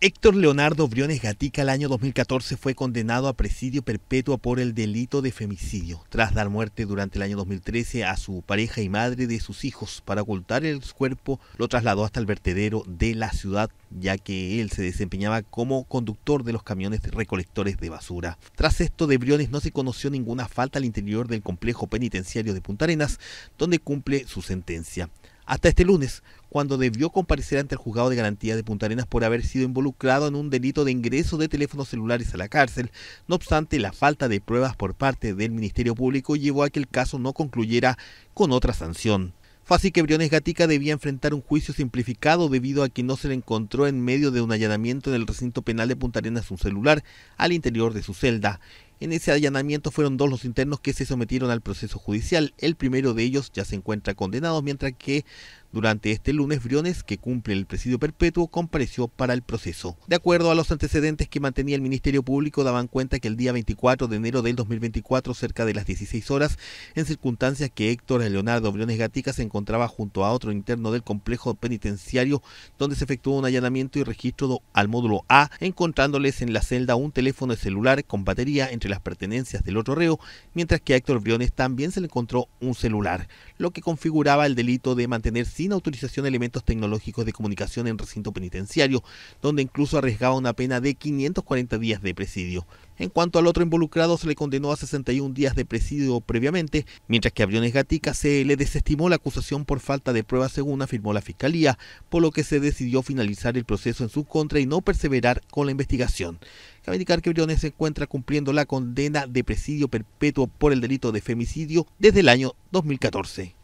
Héctor Leonardo Briones Gatica el año 2014 fue condenado a presidio perpetuo por el delito de femicidio, tras dar muerte durante el año 2013 a su pareja y madre de sus hijos. Para ocultar el cuerpo, lo trasladó hasta el vertedero de la ciudad, ya que él se desempeñaba como conductor de los camiones recolectores de basura. Tras esto de Briones no se conoció ninguna falta al interior del complejo penitenciario de Punta Arenas, donde cumple su sentencia hasta este lunes, cuando debió comparecer ante el juzgado de garantía de Punta Arenas por haber sido involucrado en un delito de ingreso de teléfonos celulares a la cárcel. No obstante, la falta de pruebas por parte del Ministerio Público llevó a que el caso no concluyera con otra sanción. Fácil que Briones Gatica debía enfrentar un juicio simplificado debido a que no se le encontró en medio de un allanamiento en el recinto penal de Punta Arenas un celular al interior de su celda. En ese allanamiento fueron dos los internos que se sometieron al proceso judicial. El primero de ellos ya se encuentra condenado, mientras que durante este lunes, Briones, que cumple el presidio perpetuo, compareció para el proceso. De acuerdo a los antecedentes que mantenía el Ministerio Público, daban cuenta que el día 24 de enero del 2024, cerca de las 16 horas, en circunstancias que Héctor Leonardo Briones Gatica se encontraba junto a otro interno del complejo penitenciario, donde se efectuó un allanamiento y registro al módulo A, encontrándoles en la celda un teléfono celular con batería entre las pertenencias del otro reo, mientras que a Héctor Briones también se le encontró un celular, lo que configuraba el delito de mantenerse sin autorización de elementos tecnológicos de comunicación en recinto penitenciario, donde incluso arriesgaba una pena de 540 días de presidio. En cuanto al otro involucrado, se le condenó a 61 días de presidio previamente, mientras que a Briones Gatica se le desestimó la acusación por falta de pruebas, según afirmó la fiscalía, por lo que se decidió finalizar el proceso en su contra y no perseverar con la investigación. Cabe indicar que Briones se encuentra cumpliendo la condena de presidio perpetuo por el delito de femicidio desde el año 2014.